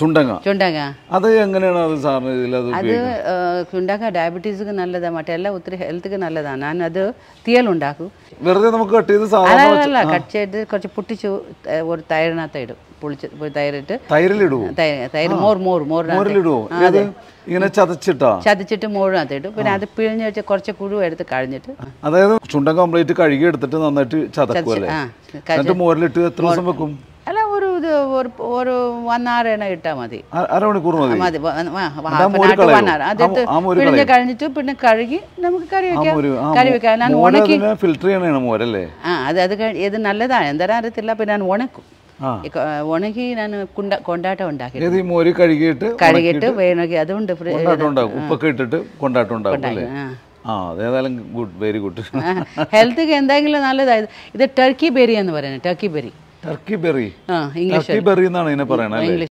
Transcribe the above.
ചുണ്ടങ്ങ ചുണ്ടങ്ങ അത് എങ്ങനെയാണ് അത് സാറിന് അത് ചുണ്ടങ്ങ ഡയബറ്റീസിക്ക് നല്ലതാണ് മറ്റെല്ലാം ഒത്തിരി ഹെൽത്തിക്ക് നല്ലതാണ് ഞാൻ അത് തീയലുണ്ടാക്കും വെറുതെ നമുക്ക് കട്ട് ചെയ്ത് അല്ല കട്ട് ചെയ്ത് കുറച്ച് പൊട്ടിച്ച് ഒരു തൈരിനകത്ത് ഇടും പൊളിച്ച് തൈരിട്ട് തൈരിലിടുവോ തൈര് മോർ മോർ മോറിലിടുവോ ഇങ്ങനെ ചതച്ചിട്ടോ ചതച്ചിട്ട് മോറിനകത്ത് ഇടും പിന്നെ അത് പിഴിഞ്ഞ് വെച്ച് കുറച്ച് കുഴു എടുത്ത് കഴിഞ്ഞിട്ട് അതായത് ചുണ്ടങ്ങ കംപ്ലീറ്റ് കഴുകി എടുത്തിട്ട് നന്നായിട്ട് ചതക്കും എന്നിട്ട് മോരിലിട്ട് എത്ര ദിവസം വെക്കും ഇത് ഒരു ഒരു വൺ അവർ എണ്ണ ഇട്ടാൽ മതി അരമണിക്കൂർ മതി വൺ പിഴിഞ്ഞ് കഴിഞ്ഞിട്ട് പിന്നെ കഴുകി നമുക്ക് കറി വെക്കാം കറി വെക്കാം ഞാൻ ഉണക്കി ഫിൽറ്റർ ചെയ്യണ മോരല്ലേ ആ ഇത് നല്ലതാണ് എന്തായാലും അറിയത്തില്ല പിന്നെ ഞാൻ ഉണക്കും ഉണക്കി ഞാൻ കുണ്ട കൊണ്ടാട്ടം ഉണ്ടാക്കി മോര് കഴുകിയിട്ട് കഴുകിയിട്ട് വേണമെങ്കിൽ അതുകൊണ്ട് ഉപ്പൊക്കെ ഇട്ടിട്ട് കൊണ്ടാട്ടം ഉണ്ടാക്കും ഗുഡ് വെരി ഗുഡ് ഹെൽത്ത് എന്തെങ്കിലും നല്ലതായത് ഇത് ടർക്കി ബെരി എന്ന് പറയുന്നത് turkey berry turkey berry turkey berry എന്നാണ് ഇതിനെ പറയണത്